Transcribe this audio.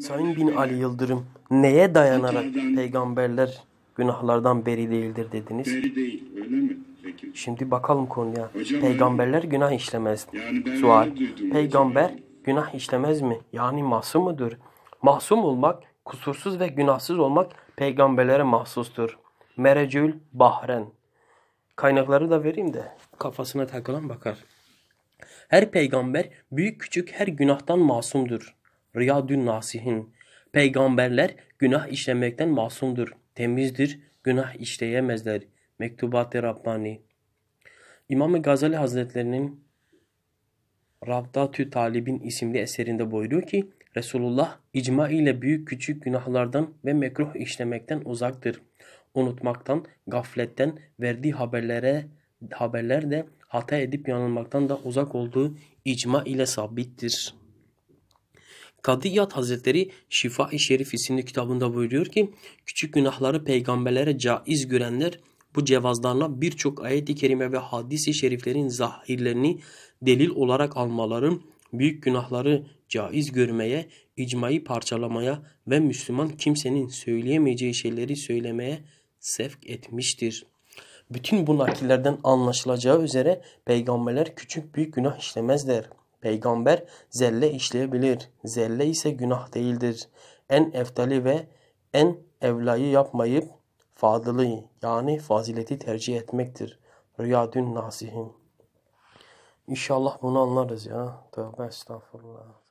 Sayın bin Ali Yıldırım, neye dayanarak peygamberler günahlardan beri değildir dediniz? Beri değil, öyle mi? Peki. Şimdi bakalım konuya. Hocam, peygamberler öyle. günah işlemez. Yani Sual, peygamber hocam. günah işlemez mi? Yani masum mudur? Mahsum olmak, kusursuz ve günahsız olmak peygamberlere mahsustur. Merecül Bahren. Kaynakları da vereyim de kafasına takılan bakar. Her peygamber büyük küçük her günahtan masumdur. Riyadün Nasihin. Peygamberler günah işlemekten masumdur, temizdir, günah işleyemezler. Mektubat-ı Rabbani. İmam Gazali Hazretlerinin Ravdatü Talib'in isimli eserinde buyuruyor ki Resulullah icma ile büyük küçük günahlardan ve mekruh işlemekten uzaktır. Unutmaktan, gafletten, verdiği haberlere haberler de hata edip yanılmaktan da uzak olduğu icma ile sabittir.'' Kadiyat Hazretleri Şifa-i Şerif isimli kitabında buyuruyor ki küçük günahları peygamberlere caiz görenler bu cevazlarla birçok ayet-i kerime ve hadis-i şeriflerin zahirlerini delil olarak almaları büyük günahları caiz görmeye, icmayı parçalamaya ve Müslüman kimsenin söyleyemeyeceği şeyleri söylemeye sevk etmiştir. Bütün bu nakillerden anlaşılacağı üzere peygamberler küçük büyük günah işlemezler. Peygamber zelle işleyebilir. Zelle ise günah değildir. En eftali ve en evlayı yapmayıp fadılı yani fazileti tercih etmektir. Riyadün nasihim. İnşallah bunu anlarız ya. Tövbe estağfurullah.